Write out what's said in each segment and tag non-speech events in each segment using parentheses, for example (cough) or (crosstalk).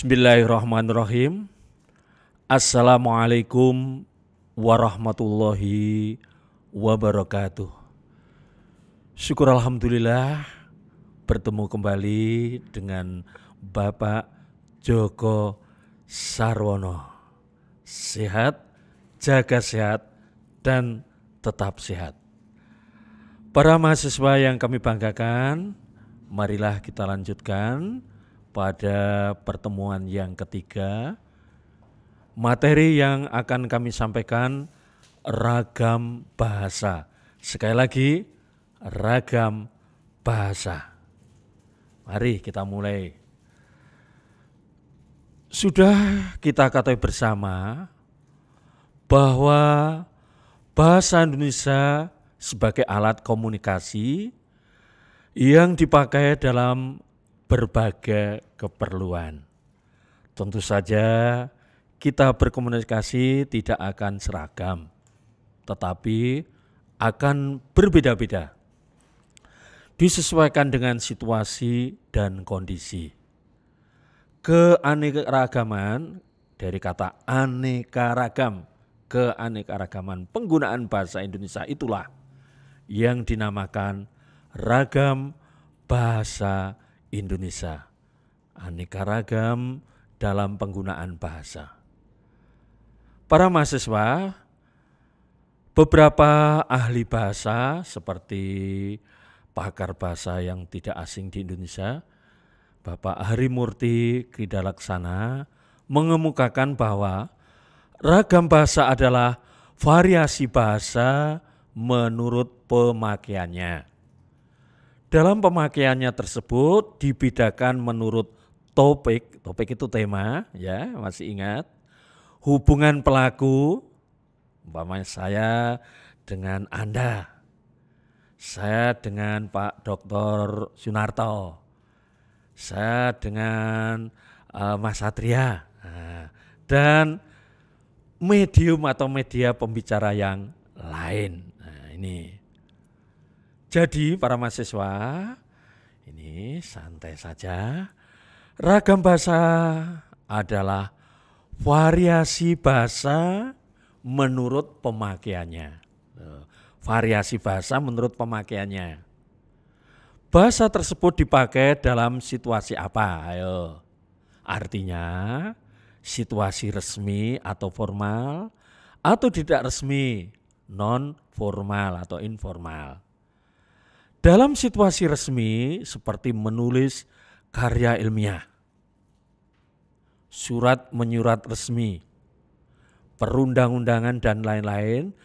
Bismillahirrahmanirrahim. Assalamualaikum warahmatullahi wabarakatuh. Syukur alhamdulillah bertemu kembali dengan Bapak Joko Sarwono. Sehat, jaga sehat dan tetap sehat. Para mahasiswa yang kami banggakan, marilah kita lanjutkan pada pertemuan yang ketiga. Materi yang akan kami sampaikan ragam bahasa. Sekali lagi, ragam bahasa. Mari kita mulai. Sudah kita katakan bersama bahwa bahasa Indonesia sebagai alat komunikasi yang dipakai dalam berbagai keperluan. Tentu saja kita berkomunikasi tidak akan seragam, tetapi akan berbeda-beda. Disesuaikan dengan situasi dan kondisi. Keanekaragaman dari kata aneka ragam, keanekaragaman penggunaan bahasa Indonesia itulah yang dinamakan ragam bahasa Indonesia. Indonesia, aneka ragam dalam penggunaan bahasa. Para mahasiswa, beberapa ahli bahasa seperti pakar bahasa yang tidak asing di Indonesia, Bapak Hari Murti Kridalaksana mengemukakan bahwa ragam bahasa adalah variasi bahasa menurut pemakaiannya. Dalam pemakaiannya tersebut dibedakan menurut topik, topik itu tema ya, masih ingat. Hubungan pelaku, umpamanya saya dengan Anda, saya dengan Pak Dr. Sunarto, saya dengan uh, Mas Satria, nah, dan medium atau media pembicara yang lain. Nah, ini jadi para mahasiswa, ini santai saja. Ragam bahasa adalah variasi bahasa menurut pemakaiannya. Variasi bahasa menurut pemakaiannya. Bahasa tersebut dipakai dalam situasi apa? Ayo. Artinya, situasi resmi atau formal atau tidak resmi, non formal atau informal dalam situasi resmi seperti menulis karya ilmiah, surat menyurat resmi, perundang-undangan dan lain-lain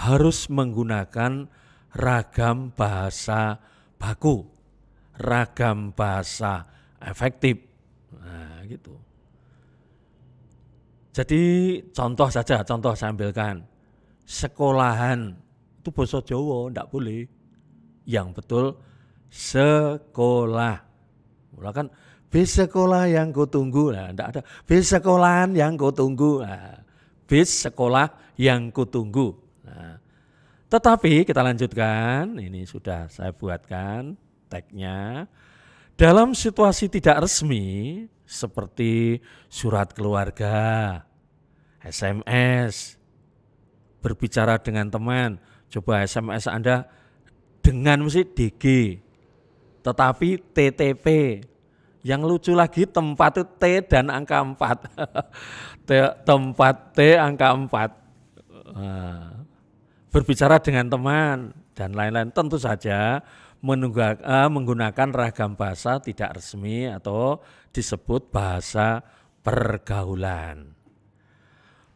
harus menggunakan ragam bahasa baku, ragam bahasa efektif. Nah, gitu. Jadi contoh saja, contoh saya ambilkan. Sekolahan itu bahasa Jawa, enggak boleh yang betul sekolah. Mula kan bis sekolah yang ku tunggu, nah, enggak ada bis sekolahan yang ku tunggu, nah, bis sekolah yang ku tunggu. Nah, tetapi kita lanjutkan, ini sudah saya buatkan tagnya. Dalam situasi tidak resmi seperti surat keluarga, SMS, berbicara dengan teman, coba SMS Anda dengan mesti DG tetapi TTP yang lucu lagi tempat itu T dan angka 4 (laughs) tempat T angka 4 nah, berbicara dengan teman dan lain-lain tentu saja menunggu, eh, menggunakan ragam bahasa tidak resmi atau disebut bahasa pergaulan.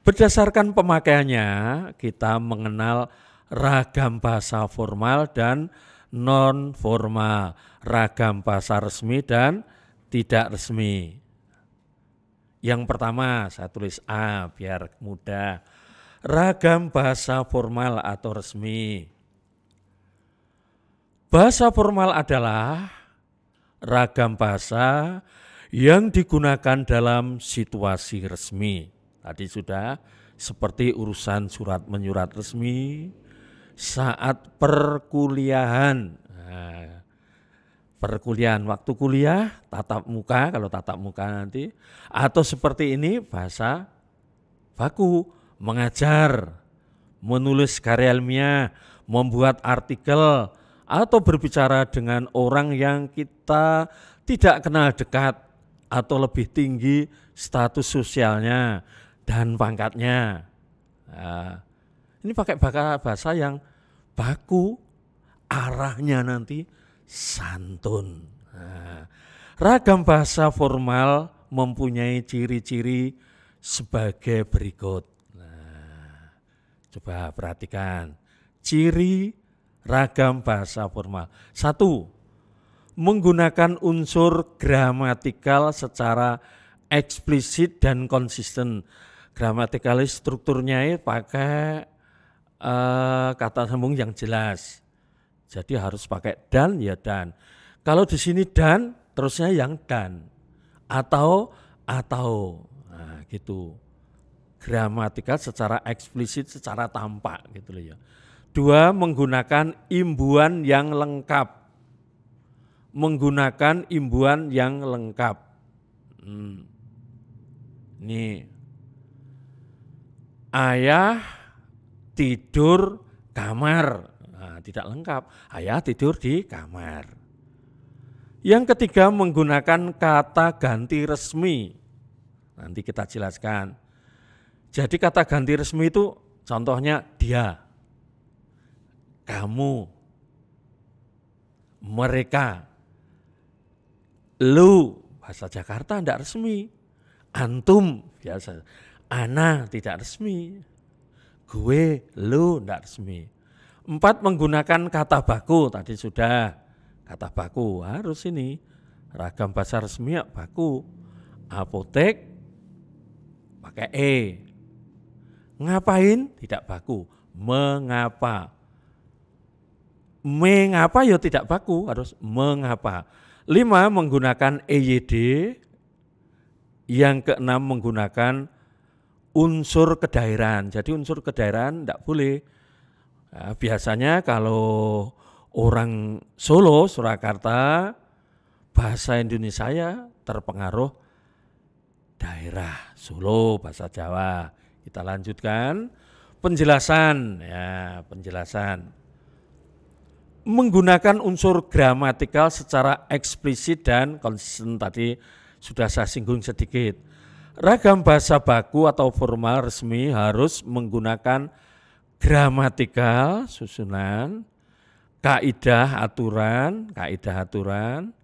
Berdasarkan pemakaiannya, kita mengenal ragam bahasa formal dan non formal, ragam bahasa resmi dan tidak resmi. Yang pertama saya tulis A biar mudah. Ragam bahasa formal atau resmi. Bahasa formal adalah ragam bahasa yang digunakan dalam situasi resmi. Tadi sudah seperti urusan surat menyurat resmi, saat perkuliahan. Nah, perkuliahan waktu kuliah tatap muka kalau tatap muka nanti atau seperti ini bahasa baku mengajar, menulis karya ilmiah, membuat artikel atau berbicara dengan orang yang kita tidak kenal dekat atau lebih tinggi status sosialnya dan pangkatnya. Nah, ini pakai bahasa yang baku, arahnya nanti santun. Nah, ragam bahasa formal mempunyai ciri-ciri sebagai berikut. Nah, coba perhatikan ciri ragam bahasa formal. Satu, menggunakan unsur gramatikal secara eksplisit dan konsisten. Gramatikalis strukturnya pakai Eh, kata sambung yang jelas. Jadi harus pakai dan ya dan. Kalau di sini dan terusnya yang dan atau atau nah, gitu. Gramatikal secara eksplisit, secara tampak gitu loh ya. Dua menggunakan imbuan yang lengkap. Menggunakan imbuan yang lengkap. Hmm. Nih. Ayah tidur kamar. Nah, tidak lengkap. Ayah tidur di kamar. Yang ketiga menggunakan kata ganti resmi. Nanti kita jelaskan. Jadi kata ganti resmi itu contohnya dia, kamu, mereka, lu, bahasa Jakarta tidak resmi, antum biasa, ana tidak resmi, gue, lu, ndak resmi. Empat, menggunakan kata baku, tadi sudah. Kata baku, harus ini. Ragam bahasa resmi ya baku. Apotek, pakai E. Ngapain? Tidak baku. Mengapa? Mengapa ya tidak baku, harus mengapa. Lima, menggunakan EYD. Yang keenam menggunakan unsur kedaerahan. Jadi unsur kedaerahan tidak boleh. Nah, biasanya kalau orang Solo, Surakarta, bahasa Indonesia ya, terpengaruh daerah Solo, bahasa Jawa. Kita lanjutkan penjelasan ya, penjelasan menggunakan unsur gramatikal secara eksplisit dan konsisten tadi sudah saya singgung sedikit Ragam bahasa baku atau formal resmi harus menggunakan gramatikal, susunan, kaidah aturan, kaidah aturan,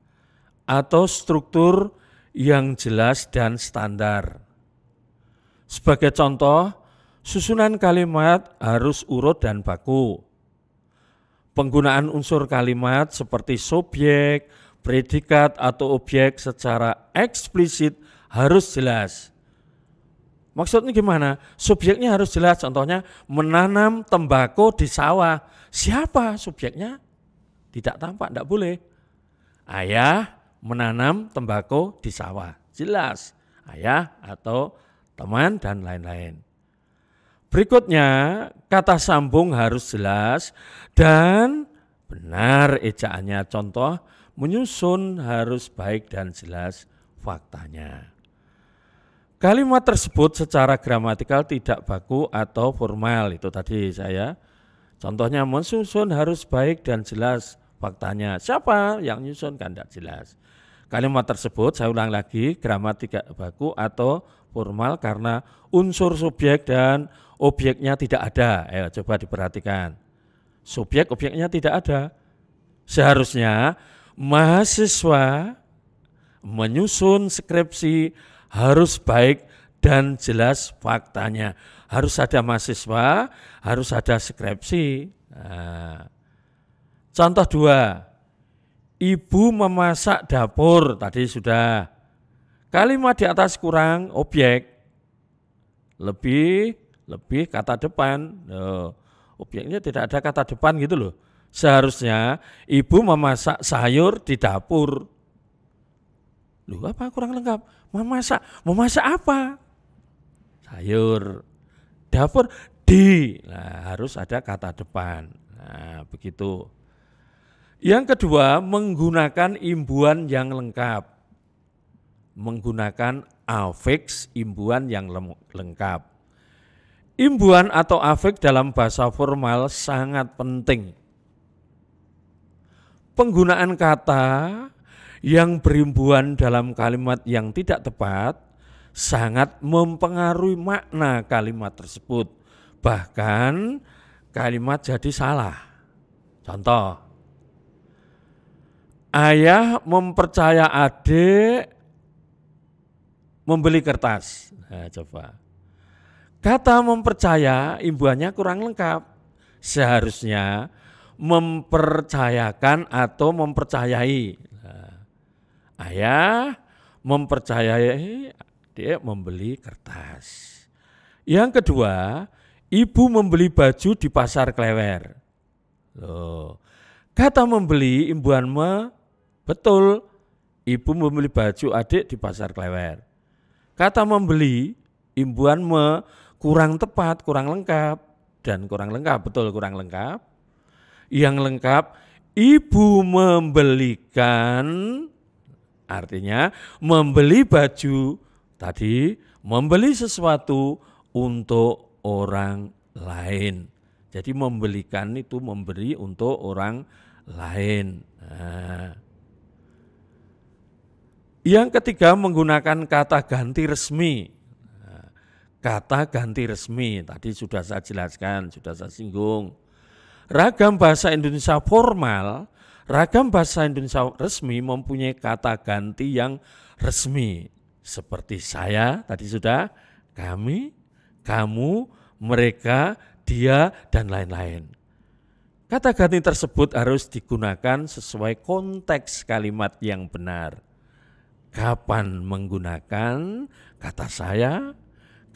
atau struktur yang jelas dan standar. Sebagai contoh, susunan kalimat harus urut dan baku. Penggunaan unsur kalimat seperti subjek, predikat, atau objek secara eksplisit harus jelas. Maksudnya gimana? Subjeknya harus jelas. Contohnya menanam tembakau di sawah. Siapa subjeknya? Tidak tampak, tidak boleh. Ayah menanam tembakau di sawah. Jelas. Ayah atau teman dan lain-lain. Berikutnya, kata sambung harus jelas dan benar ejaannya. Contoh, menyusun harus baik dan jelas faktanya. Kalimat tersebut secara gramatikal tidak baku atau formal itu tadi saya. Contohnya mensusun harus baik dan jelas faktanya. Siapa yang nyusun kan tidak jelas. Kalimat tersebut saya ulang lagi gramatika baku atau formal karena unsur subjek dan objeknya tidak ada. Ayo coba diperhatikan. Subjek objeknya tidak ada. Seharusnya mahasiswa menyusun skripsi harus baik dan jelas faktanya. Harus ada mahasiswa, harus ada skripsi. Nah. Contoh dua, ibu memasak dapur tadi sudah. Kalimat di atas kurang objek, lebih lebih kata depan. objeknya tidak ada kata depan gitu loh. Seharusnya ibu memasak sayur di dapur. lu apa kurang lengkap? mau masak mau masak apa sayur dapur di nah, harus ada kata depan nah begitu yang kedua menggunakan imbuan yang lengkap menggunakan afix imbuan yang lengkap imbuan atau afix dalam bahasa formal sangat penting penggunaan kata yang berimbuan dalam kalimat yang tidak tepat sangat mempengaruhi makna kalimat tersebut. Bahkan kalimat jadi salah. Contoh, ayah mempercaya adik membeli kertas. Nah, coba. Kata mempercaya imbuannya kurang lengkap. Seharusnya mempercayakan atau mempercayai. Ayah mempercayai dia membeli kertas. Yang kedua, ibu membeli baju di pasar klewer. Loh, kata membeli imbuhan me, betul. Ibu membeli baju adik di pasar klewer. Kata membeli imbuhan me kurang tepat, kurang lengkap. Dan kurang lengkap, betul kurang lengkap. Yang lengkap, ibu membelikan Artinya membeli baju tadi, membeli sesuatu untuk orang lain. Jadi membelikan itu memberi untuk orang lain. Nah. Yang ketiga menggunakan kata ganti resmi. Nah, kata ganti resmi tadi sudah saya jelaskan, sudah saya singgung. Ragam bahasa Indonesia formal Ragam bahasa Indonesia resmi mempunyai kata ganti yang resmi. Seperti saya tadi sudah, kami, kamu, mereka, dia, dan lain-lain. Kata ganti tersebut harus digunakan sesuai konteks kalimat yang benar. Kapan menggunakan kata saya,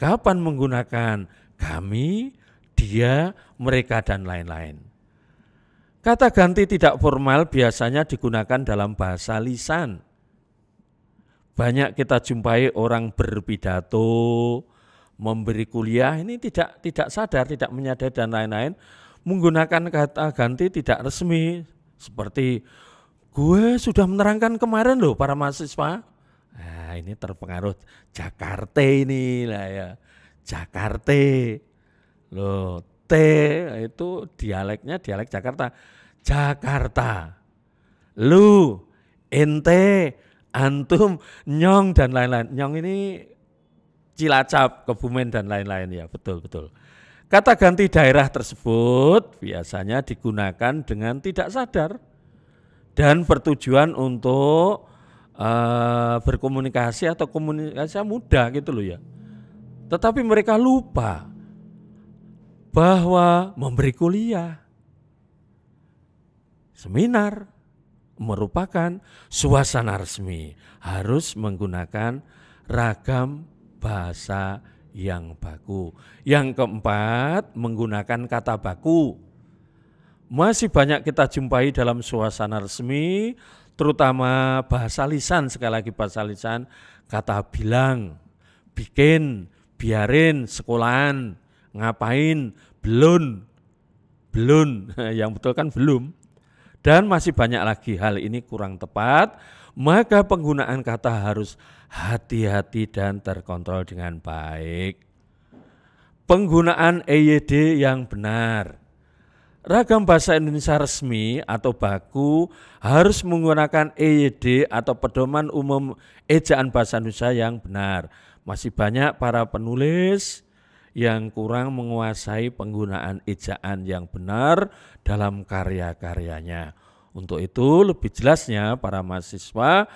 kapan menggunakan kami, dia, mereka, dan lain-lain. Kata ganti tidak formal biasanya digunakan dalam bahasa lisan. Banyak kita jumpai orang berpidato, memberi kuliah ini tidak tidak sadar, tidak menyadari dan lain-lain menggunakan kata ganti tidak resmi seperti gue sudah menerangkan kemarin loh para mahasiswa. Nah, ini terpengaruh Jakarta ini lah ya. Jakarta. Loh, T nah, itu dialeknya dialek Jakarta. Jakarta. Lu, ente, antum, nyong dan lain-lain. Nyong ini Cilacap, Kebumen dan lain-lain ya, betul betul. Kata ganti daerah tersebut biasanya digunakan dengan tidak sadar dan bertujuan untuk uh, berkomunikasi atau komunikasi mudah gitu loh ya. Tetapi mereka lupa bahwa memberi kuliah, seminar merupakan suasana resmi, harus menggunakan ragam bahasa yang baku. Yang keempat, menggunakan kata baku. Masih banyak kita jumpai dalam suasana resmi, terutama bahasa lisan, sekali lagi bahasa lisan, kata bilang, bikin, biarin, sekolahan, ngapain, belum, belum, (laughs) yang betul kan belum. Dan masih banyak lagi hal ini kurang tepat, maka penggunaan kata harus hati-hati dan terkontrol dengan baik. Penggunaan EYD yang benar. Ragam bahasa Indonesia resmi atau baku harus menggunakan EYD atau pedoman umum ejaan bahasa Indonesia yang benar. Masih banyak para penulis yang kurang menguasai penggunaan ejaan yang benar dalam karya-karyanya. Untuk itu lebih jelasnya para mahasiswa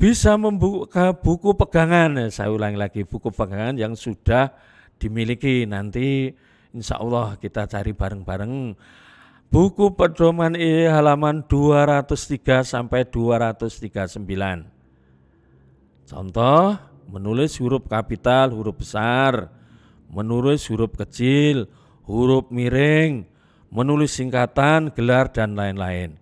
bisa membuka buku pegangan, saya ulangi lagi buku pegangan yang sudah dimiliki nanti insya Allah kita cari bareng-bareng buku pedoman E halaman 203 sampai 239. Contoh menulis huruf kapital, huruf besar, menulis huruf kecil, huruf miring, menulis singkatan, gelar, dan lain-lain.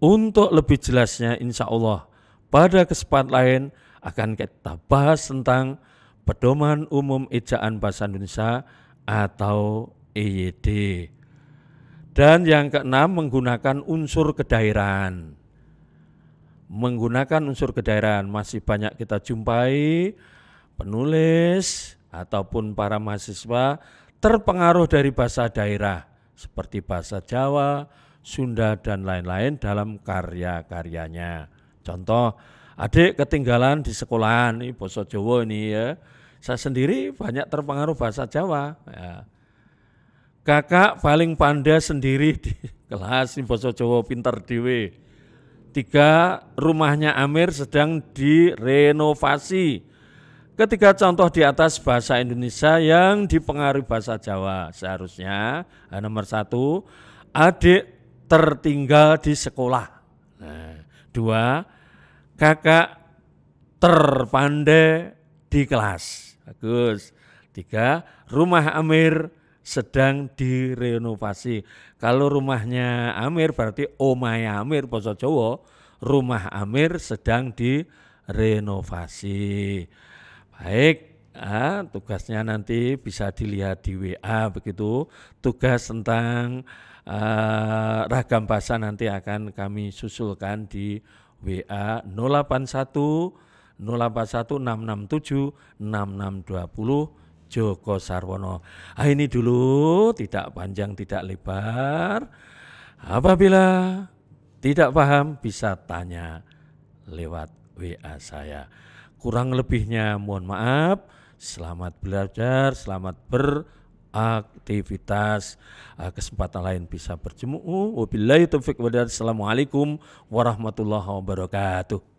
Untuk lebih jelasnya insya Allah pada kesempatan lain akan kita bahas tentang pedoman umum ejaan bahasa Indonesia atau EYD. Dan yang keenam menggunakan unsur kedaerahan. Menggunakan unsur kedaerahan masih banyak kita jumpai penulis ataupun para mahasiswa terpengaruh dari bahasa daerah seperti bahasa Jawa, Sunda dan lain-lain dalam karya-karyanya. Contoh, adik ketinggalan di sekolahan ini bahasa Jawa ini ya. Saya sendiri banyak terpengaruh bahasa Jawa. Ya. Kakak paling pandai sendiri (laughs) di kelas ini bahasa Jawa pintar dewe. Tiga rumahnya Amir sedang direnovasi Ketiga contoh di atas bahasa Indonesia yang dipengaruhi bahasa Jawa seharusnya nomor satu adik tertinggal di sekolah. Nah, dua kakak terpandai di kelas. Bagus. Tiga rumah Amir sedang direnovasi. Kalau rumahnya Amir berarti omaya Amir boso Jawa, rumah Amir sedang direnovasi. Baik, ah, tugasnya nanti bisa dilihat di WA begitu. Tugas tentang uh, ragam bahasa nanti akan kami susulkan di WA 081 081 667 6620 Joko Sarwono. Ah ini dulu tidak panjang tidak lebar. Apabila tidak paham bisa tanya lewat WA saya. Kurang lebihnya mohon maaf. Selamat belajar, selamat beraktivitas. Ah, kesempatan lain bisa berjemu. Wabillahi taufik walhidayah. Assalamualaikum warahmatullahi wabarakatuh.